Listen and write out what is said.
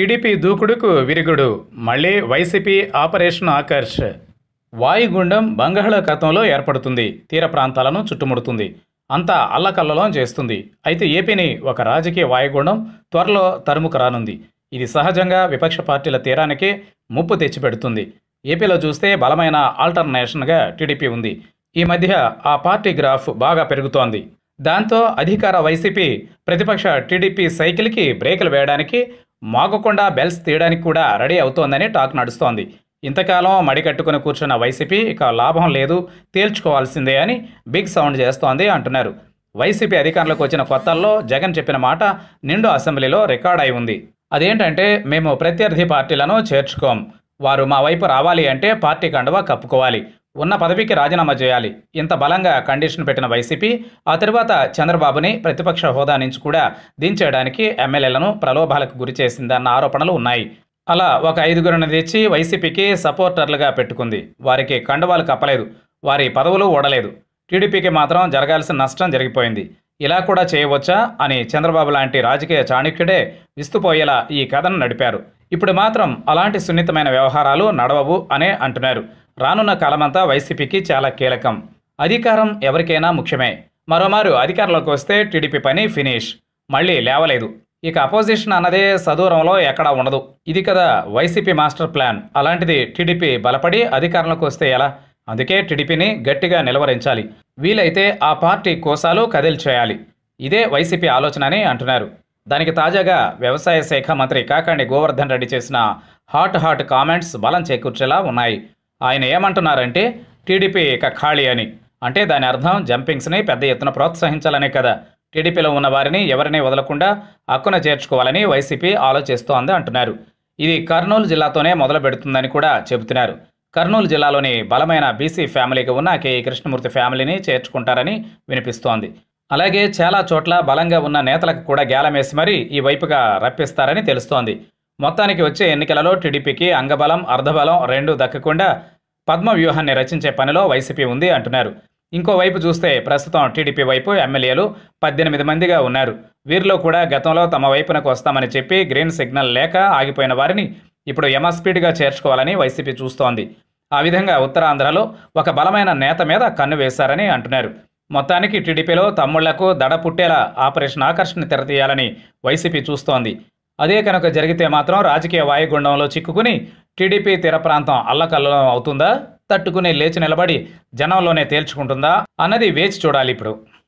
TDP దూకుడుకు విరుగుడు మళ్ళీ YCP operation Akarsh వాయుగుండం బంగాళాఖాతంలో ఏర్పడుతుంది తీర ప్రాంతాలను చుట్టుముడుతుంది అంతా అల్లకల్లలం చేస్తుంది అయితే ఏపీని ఒక రాజకీయ వాయుగుండం త్వరలో తరుముకు రానుంది ఇది సహజంగా విపక్ష పార్టీల తీరానికి ముప్పు తెచ్చిపెడుతుంది ఏపీలో చూస్తే బలమైన ఆల్టర్నేషన్గా టీడీపీ ఉంది ఈ మధ్య ఆ పార్టీ గ్రాఫ్ బాగా పెరుగుతోంది దాంతో అధికార వైసీపీ ప్రతిపక్ష టీడీపీ సైకిల్కి బ్రేకులు వేయడానికి మాగకుండా బెల్స్ తీయడానికి కూడా రెడీ అవుతోందని టాక్ నడుస్తోంది ఇంతకాలం మడికట్టుకుని కూర్చున్న వైసీపీ ఇక లాభం లేదు తేల్చుకోవాల్సిందే అని బిగ్ సౌండ్ చేస్తోంది అంటున్నారు వైసీపీ అధికారంలోకి వచ్చిన కొత్తల్లో జగన్ చెప్పిన మాట నిండు అసెంబ్లీలో రికార్డ్ అయి ఉంది అదేంటంటే మేము ప్రత్యర్థి పార్టీలను చేర్చుకోం వారు మా వైపు రావాలి అంటే పార్టీ కండవా కప్పుకోవాలి ఉన్న పదవికి రాజీనామా చేయాలి ఇంత బలంగా కండిషన్ పెట్టిన వైసీపీ ఆ తర్వాత చంద్రబాబుని ప్రతిపక్ష హోదా నుంచి కూడా దించేయడానికి ఎమ్మెల్యేలను ప్రలోభాలకు గురి చేసిందన్న ఆరోపణలు ఉన్నాయి అలా ఒక ఐదుగురిని తెచ్చి వైసీపీకి సపోర్టర్లుగా పెట్టుకుంది వారికి కండవాలు కప్పలేదు వారి పదవులు ఓడలేదు టీడీపీకి మాత్రం జరగాల్సిన నష్టం జరిగిపోయింది ఇలా కూడా చేయవచ్చా అని చంద్రబాబు లాంటి రాజకీయ చాణక్యుడే విస్తుపోయేలా ఈ కథను నడిపారు ఇప్పుడు మాత్రం అలాంటి సున్నితమైన వ్యవహారాలు నడవవు అనే అంటున్నారు రానున్న కాలమంతా వైసీపీకి చాలా కీలకం అధికారం ఎవరికైనా ముఖ్యమే మరోమారు అధికారంలోకి వస్తే టీడీపీ పని ఫినిష్ మళ్ళీ లేవలేదు ఇక అపోజిషన్ అన్నదే సదూరంలో ఎక్కడా ఉండదు ఇది కదా వైసీపీ మాస్టర్ ప్లాన్ అలాంటిది టీడీపీ బలపడి అధికారంలోకి వస్తే ఎలా అందుకే టీడీపీని గట్టిగా నిలవరించాలి వీలైతే ఆ పార్టీ కోసాలు కదిల్చేయాలి ఇదే వైసీపీ ఆలోచన అని అంటున్నారు దానికి తాజాగా వ్యవసాయ శాఖ మంత్రి కాకాండి గోవర్ధన్ రెడ్డి చేసిన హాట్ హాట్ కామెంట్స్ బలం చేకూర్చేలా ఉన్నాయి ఆయన ఏమంటున్నారంటే టీడీపీ ఇక ఖాళీ అని అంటే దాని అర్థం జంపింగ్స్ని పెద్ద ఎత్తున ప్రోత్సహించాలనే కదా టీడీపీలో ఉన్న వారిని ఎవరిని వదలకుండా హక్కున చేర్చుకోవాలని వైసీపీ ఆలోచిస్తోంది అంటున్నారు ఇది కర్నూలు జిల్లాతోనే మొదలు పెడుతుందని కూడా చెబుతున్నారు కర్నూలు జిల్లాలోని బలమైన బీసీ ఫ్యామిలీకి ఉన్న కేఈ కృష్ణమూర్తి ఫ్యామిలీని చేర్చుకుంటారని వినిపిస్తోంది అలాగే చాలా చోట్ల బలంగా ఉన్న నేతలకు కూడా గేలమేసి మరీ ఈ వైపుగా రప్పిస్తారని తెలుస్తోంది మొత్తానికి వచ్చే ఎన్నికలలో టీడీపీకి అంగబలం అర్ధబలం రెండు దక్కకుండా పద్మ వ్యూహాన్ని రచించే పనిలో వైసీపీ ఉంది అంటున్నారు ఇంకోవైపు చూస్తే ప్రస్తుతం టీడీపీ వైపు ఎమ్మెల్యేలు పద్దెనిమిది మందిగా ఉన్నారు వీరిలో కూడా గతంలో తమ వైపునకు వస్తామని చెప్పి గ్రీన్ సిగ్నల్ లేక ఆగిపోయిన వారిని ఇప్పుడు యమస్పీడ్గా చేర్చుకోవాలని వైసీపీ చూస్తోంది ఆ విధంగా ఉత్తరాంధ్రలో ఒక బలమైన నేత మీద కన్ను వేశారని అంటున్నారు మొత్తానికి టీడీపీలో తమ్ముళ్లకు దడ పుట్టేలా ఆపరేషన్ ఆకర్షణ తెరతీయాలని వైసీపీ చూస్తోంది అదే కనుక జరిగితే మాత్రం రాజకీయ వాయుగుండంలో చిక్కుకుని టీడీపీ తీర ప్రాంతం అల్లకల్లం అవుతుందా తట్టుకుని లేచి నిలబడి జనంలోనే తేల్చుకుంటుందా అన్నది వేచి చూడాలి ఇప్పుడు